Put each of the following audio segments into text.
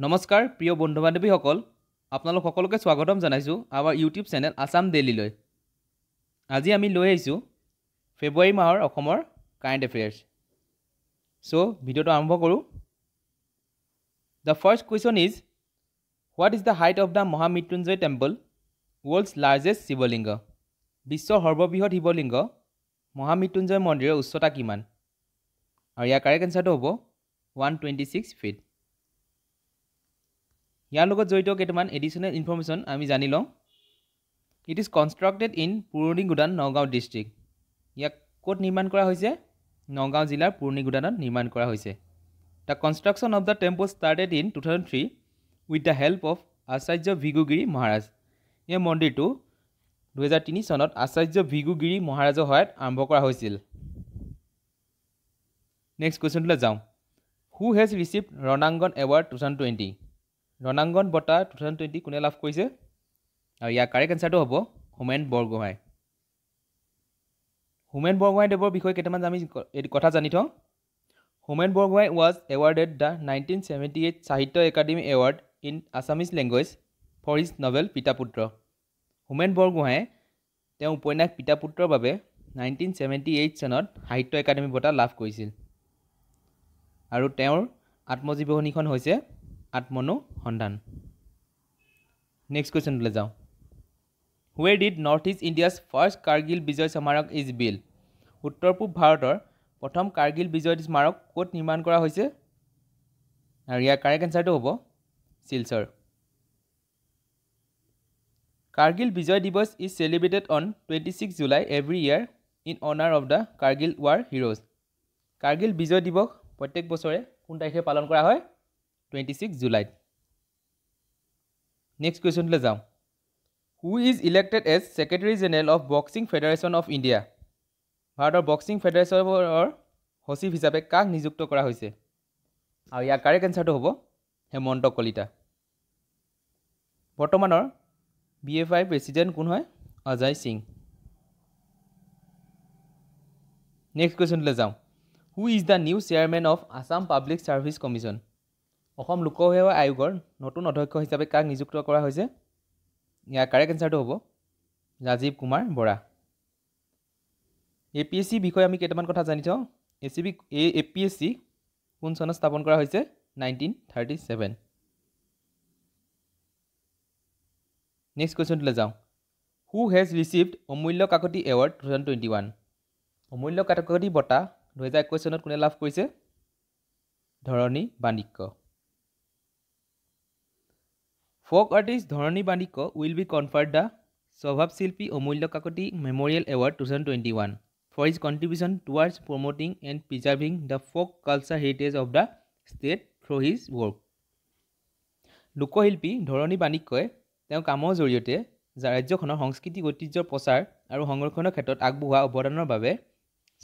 নমস্কাৰ প্ৰিয় বন্ধু বান্ধৱীসকল আপোনালোক সকলোকে স্বাগতম জনাইছোঁ আমাৰ ইউটিউব চেনেল আছাম ডেইলীলৈ আজি আমি লৈ আহিছোঁ ফেব্ৰুৱাৰী মাহৰ অসমৰ কাৰেণ্ট এফেয়াৰ্ছ চ' ভিডিঅ'টো আৰম্ভ কৰোঁ the first question is what is the height of the Mahamrityunjay temple world's largest Shivling বিশ্বৰ সৰ্ববৃহৎ শিৱলিংগ মহামৃত্যুঞ্জয় মন্দিৰৰ উচ্চতা কিমান আৰু ইয়াৰ কাৰেক্ট এঞ্চাৰটো হ'ব ওৱান টুৱেণ্টি ছিক্স ফিট ইয়াৰ লগত জড়িত কেইটামান এডিশ্যনেল ইনফৰ্মেশ্যন আমি জানি লওঁ ইট ইজ কনষ্ট্ৰাক্টেড ইন পুৰণি গুদান নগাঁও ডিষ্ট্ৰিক্ট ইয়াক ক'ত নিৰ্মাণ কৰা হৈছে নগাঁও জিলাৰ পুৰণি গুদানত নিৰ্মাণ কৰা হৈছে the construction of the temple started in two thousand three with the help of Acharya Vigugiri Maharaj এই মন্দিৰটো দুহেজাৰ তিনি চনত আচাৰ্য ভিগুগিৰি মহাৰাজৰ সহায়ত আৰম্ভ কৰা হৈছিল নেক্সট কুৱেশ্যনটোলৈ যাওঁ who has received Ranangan award two thousand twenty Ranangan বঁটা টু থাউজেণ্ড টুৱেণ্টি কোনে লাভ কৰিছে আৰু ইয়াৰ কাৰেক্ট এনচাৰটো হ'ব হোমেন বৰগোহাঁই হোমেন বৰগোহাঁইদেৱৰ বিষয়ে কেইটামান আমি কথা জানি থওঁ Homen Borgohain was awarded the nineteen seventy eight Sahitya Akademi award in Assamese language for his novel Pitaputra Homen Borgohain তেওঁ উপন্যাস পিতাপুত্ৰৰ বাবে নাইনটিন চেভেণ্টি এইট চনত সাহিত্য একাডেমী বঁটা লাভ কৰিছিল আৰু তেওঁৰ আত্মজীৱনীখন হৈছে আত্মনুসন্ধান নেক্সট কুৱেশ্যনটোলৈ যাওঁ where did North East India's first Kargil Vijay Smarak is বিল উত্তৰ পূব ভাৰতৰ প্ৰথম কাৰ্গিল বিজয় স্মাৰক ক'ত নিৰ্মাণ কৰা হৈছে আৰু ইয়াৰ কাৰেক্ট এনচাৰটো হ'ব Silchar Kargil Vijay Diwas is celebrated on twenty six July every year in honour of the Kargil war heroes Kargil Vijay Diwas প্ৰত্যেক বছৰে কোন তাৰিখে পালন কৰা হয় টুৱেণ্টি ছিক্স জুলাইত নেক্সট কুৱেশ্যনটোলৈ যাওঁ who is elected as secretary general of boxing federation of India ভাৰতৰ বক্সিং ফেডাৰেশ্যনৰ সচিব হিচাপে কাক নিযুক্ত কৰা হৈছে আৰু ইয়াৰ কাৰেক্ট এনচাৰটো হ'ব হেমন্ত কলিতা বৰ্তমানৰ বি এফ আই প্ৰেচিডেণ্ট কোন হয় অজয় সিং নেক্সট কুৱেশ্যনটোলৈ যাওঁ who is the new chairman of Assam public service commission Assam লোকসেৱা আয়োগৰ নতুন অধ্যক্ষ হিচাপে কাক নিযুক্ত কৰা হৈছে ইয়াৰ কাৰেক্ট এনচাৰটো হ'ব Rajiv Kumar Bora A P S C বিষয়ে আমি কেইটামান কথা জানি থওঁ A C B A A P S C কোন চনত স্থাপন কৰা হৈছে নাইনটিন থাৰ্টি ছেভেন নেক্সট কুৱেশ্যনটোলৈ যাওঁ who has received Amulya Kakati award two thousand twenty one Amulya Kakati বঁটা দুহেজাৰ একৈছ চনত কোনে লাভ কৰিছে Dharani Banik folk artist Dharani Banik will be conferred the স্বভাৱ Shilpi Amulya Kakati memorial award two thousand twenty one for his contribution towards promoting and preserving the folk culture heritage of the state through' his work লোকশিল্পী ধৰণী বাণিকয়ে তেওঁৰ কামৰ জৰিয়তে ৰাজ্যখনৰ সংস্কৃতিক ঐতিহ্যৰ প্ৰচাৰ আৰু সংৰক্ষণৰ ক্ষেত্ৰত আগবঢ়োৱা অৱদানৰ বাবে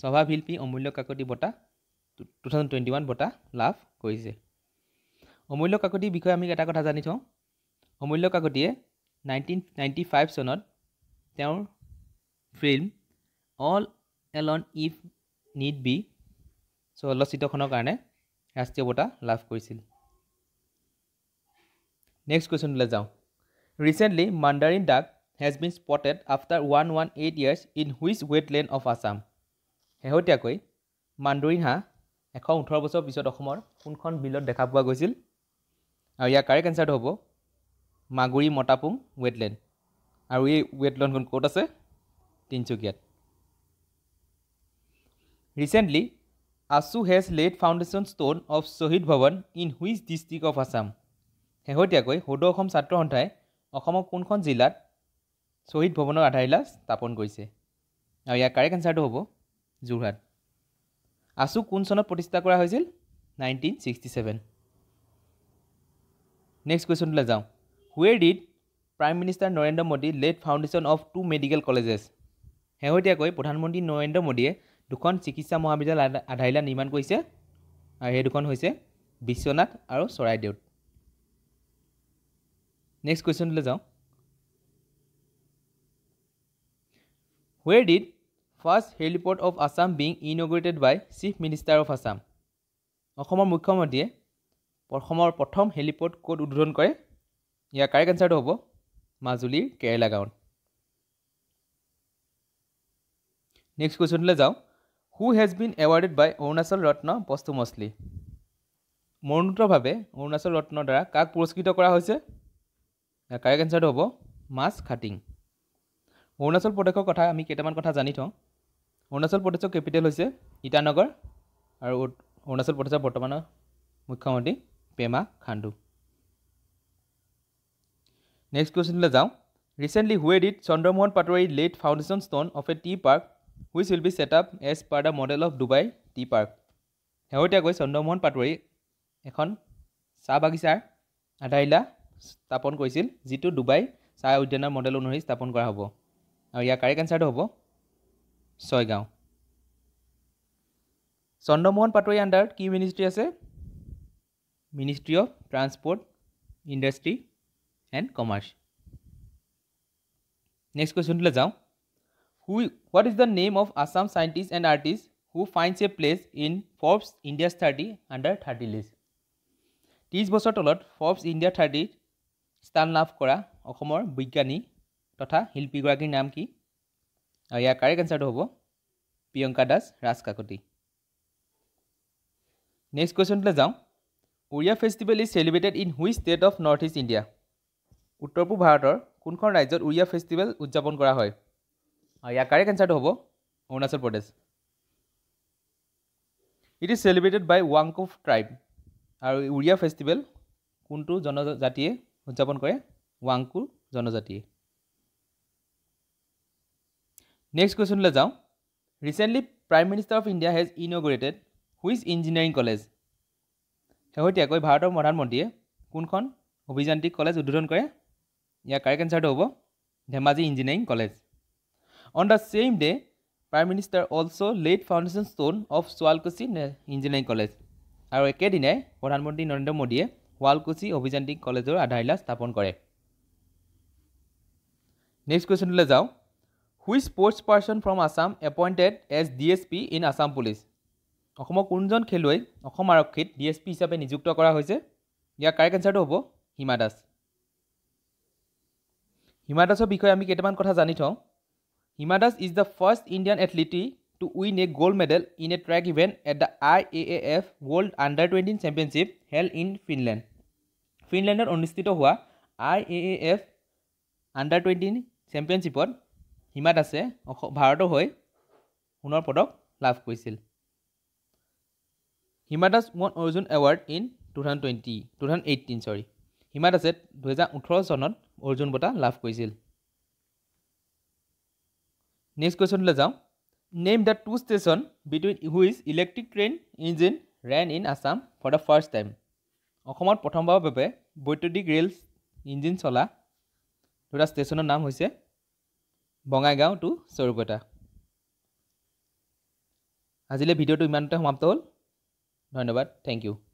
স্বভাৱ শিল্পী অমূল্য কাকতি বঁটা টু থাউজেণ্ড টুৱেণ্টি ওৱান বঁটা লাভ কৰিছে অমূল্য কাকতিৰ বিষয়ে আমি এটা কথা জানি থওঁ অমূল্য কাকতিয়ে নাইনটিন নাইণ্টি ফাইভ চনত তেওঁৰ film all Elon if need B চলচ্চিত্ৰখনৰ কাৰণে ৰাষ্ট্ৰীয় বঁটা লাভ কৰিছিল নেক্সট কুৱেশ্যনলৈ যাওঁ ৰিচেণ্টলি মাণ্ডাৰিন ডাক has been spotted after one one eight years in which weight land of Assam শেহতীয়াকৈ মাণ্ডৰিন হাঁহ এশ ওঠৰ বছৰ পিছত অসমৰ কোনখন বিলত দেখা পোৱা গৈছিল আৰু ইয়াৰ কাৰেক্ট এঞ্চাৰটো হ'ব মাগুৰি মতাপুং ৱেটলেণ্ড আৰু এই ৱেটলেণ্ডখন ক'ত আছে তিনিচুকীয়াত recently AASU has laid foundation stone of Shahid Bhawan in which district of Assam শেহতীয়াকৈ সদৌ অসম ছাত্ৰ সন্থাই অসমৰ কোনখন জিলাত শ্বহীদ ভৱনৰ আধাৰশিলা স্থাপন কৰিছে আৰু ইয়াৰ কাৰেক্ট আনচাৰটো হ'ব যোৰহাট আছু কোন চনত প্ৰতিষ্ঠা কৰা হৈছিল নাইনটিন ছিক্সটি ছেভেন নেক্সট কুৱেশ্যনটোলৈ যাওঁ where did prime minister Narendra Modi laid foundation of two medical colleges শেহতীয়াকৈ প্ৰধানমন্ত্ৰী নৰেন্দ্ৰ মোদীয়ে দুখন চিকিৎসা মহাবিদ্যালয় আধাৰিলা নিৰ্মাণ কৰিছে আৰু সেই দুখন হৈছে বিশ্বনাথ আৰু চৰাইদেউত নেক্সট কুৱেশ্যনটোলৈ যাওঁ where did first heliport of Assam being inaugurated by chief minister of Assam অসমৰ মুখ্যমন্ত্ৰীয়ে অসমৰ প্ৰথম হেলিপৰ্ট ক'ত উদ্বোধন কৰে ইয়াৰ কাৰেক্ট এনচাৰটো হ'ব মাজুলীৰ কেৰেলা গাঁৱত নেক্সট কুৱেশ্যনটোলৈ যাওঁ who has been awarded by Arunachal Ratna posthumously মৰণোত্তৰভাৱে অৰুণাচল ৰত্নৰ দ্বাৰা কাক পুৰস্কৃত কৰা হৈছে ইয়াৰ কাৰেক্ট এনচাৰটো হ'ব মাছ খাটিং অৰুণাচল প্ৰদেশৰ কথা আমি কেইটামান কথা জানি থওঁ অৰুণাচল প্ৰদেশৰ কেপিটেল হৈছে ইটানগৰ আৰু অৰুণাচল প্ৰদেশৰ বৰ্তমানৰ মুখ্যমন্ত্ৰী পেমা খাণ্ডু নেক্সট কুৱেশ্যনলৈ যাওঁ recently where did Chandramohan Patowary laid foundation stone of a tea park which will be set up as per the model of Dubai tea park শেহতীয়াকৈ চন্দ্ৰমোহন পাটোৱাৰী এখন চাহ বাগিচাৰ আধাৰিলা স্থাপন কৰিছিল যিটো ডুবাই চাহ উদ্যানৰ মডেল অনুসৰি স্থাপন কৰা হ'ব আৰু ইয়াৰ কাৰেক্ট এঞ্চাৰটো হ'ব ছয়গাঁও চন্দ্ৰমোহন পাটোৱাৰী আণ্ডাৰত কি মিনিষ্ট্ৰি আছে ministry of transport industry and commerce next কুৱেশ্যনটোলৈ যাওঁ who what is the name of Assam scientist and artist who finds a place in Forbes India's thirty under thirty list ত্ৰিছ বছৰ তলত ফৰ্বছ ইণ্ডিয়া থাৰ্টিত স্থান লাভ কৰা অসমৰ বিজ্ঞানী তথা শিল্পীগৰাকীৰ নাম কি আৰু ইয়াৰ কাৰেক্ট এঞ্চাৰটো হ'ব প্ৰিয়ংকা দাস ৰাজকাকতি নেক্সট কুৱেশ্যনটোলৈ যাওঁ Uriya festival is celebrated in which state of North East India উত্তৰ পূব ভাৰতৰ কোনখন ৰাজ্যত উৰিয়া ফেষ্টিভেল উদযাপন কৰা হয় আৰু ইয়াৰ কাৰেক্ট এনচাৰটো হ'ব Arunachal Pradesh it is celebrated by ৱাংক অফ ট্ৰাইব আৰু উৰিয়া ফেষ্টিভেল কোনটো জনজাতিয়ে উদযাপন কৰে ৱাংকু জনজাতিয়ে নেক্সট কুৱেশ্যনলৈ যাওঁ recently prime minister of India has inaugurated which engineering college শেহতীয়াকৈ ভাৰতৰ প্ৰধানমন্ত্ৰীয়ে কোনখন অভিযান্ত্ৰিক কলেজ উদ্বোধন কৰে ইয়াৰ কাৰেক্ট এনচাৰটো হ'ব Dhemaji engineering college on the same day prime minister also' laid foundation stone of Sualkuchi engineering college আৰু একেদিনাই প্ৰধানমন্ত্ৰী নৰেন্দ্ৰ মোদীয়ে শুৱালকুছি অভিযান্ত্ৰিক কলেজৰ আধাৰশিলা স্থাপন কৰে নেক্সট কুৱেশ্যনটোলৈ যাওঁ which sports person from Assam appointed as D S P in Assam police অসমৰ কোনজন খেলুৱৈ অসম আৰক্ষীত ডি এছ পি হিচাপে নিযুক্ত কৰা হৈছে ইয়াৰ কাৰেক্ট এনচাৰটো হ'ব হিমা দাস হিমা দাসৰ বিষয়ে আমি কেইটামান কথা জানি থওঁ Hima Das is the first Indian athlete to win a gold medal in a track event at the I A F world under twenty championship held in Finland ফিনলেণ্ডত অনুষ্ঠিত হোৱা আই এ এফ আণ্ডাৰ টুৱেণ্টিন চেম্পিয়নশ্বিপত হিমা দাসে অস ভাৰতৰ হৈ সোণৰ পদক লাভ কৰিছিল Hima Das won Arjuna award in two thousand twenty two thousand eighteen চৰি হিমা দাসে দুহেজাৰ ওঠৰ চনত অৰ্জুন বঁটা লাভ কৰিছিল নেক্সট কুৱেশ্যনলৈ যাওঁ name the two station between which electric train engine ran in Assam for the first time অসমত প্ৰথমবাৰৰ বাবে বৈদ্যুতিক ৰেল ইঞ্জিন চলা দুটা ষ্টেচনৰ নাম হৈছে বঙাইগাঁও টু স্বৰূপেটা আজিলৈ ভিডিঅ'টো ইমানতে সমাপ্ত হ'ল ধন্যবাদ থেংক ইউ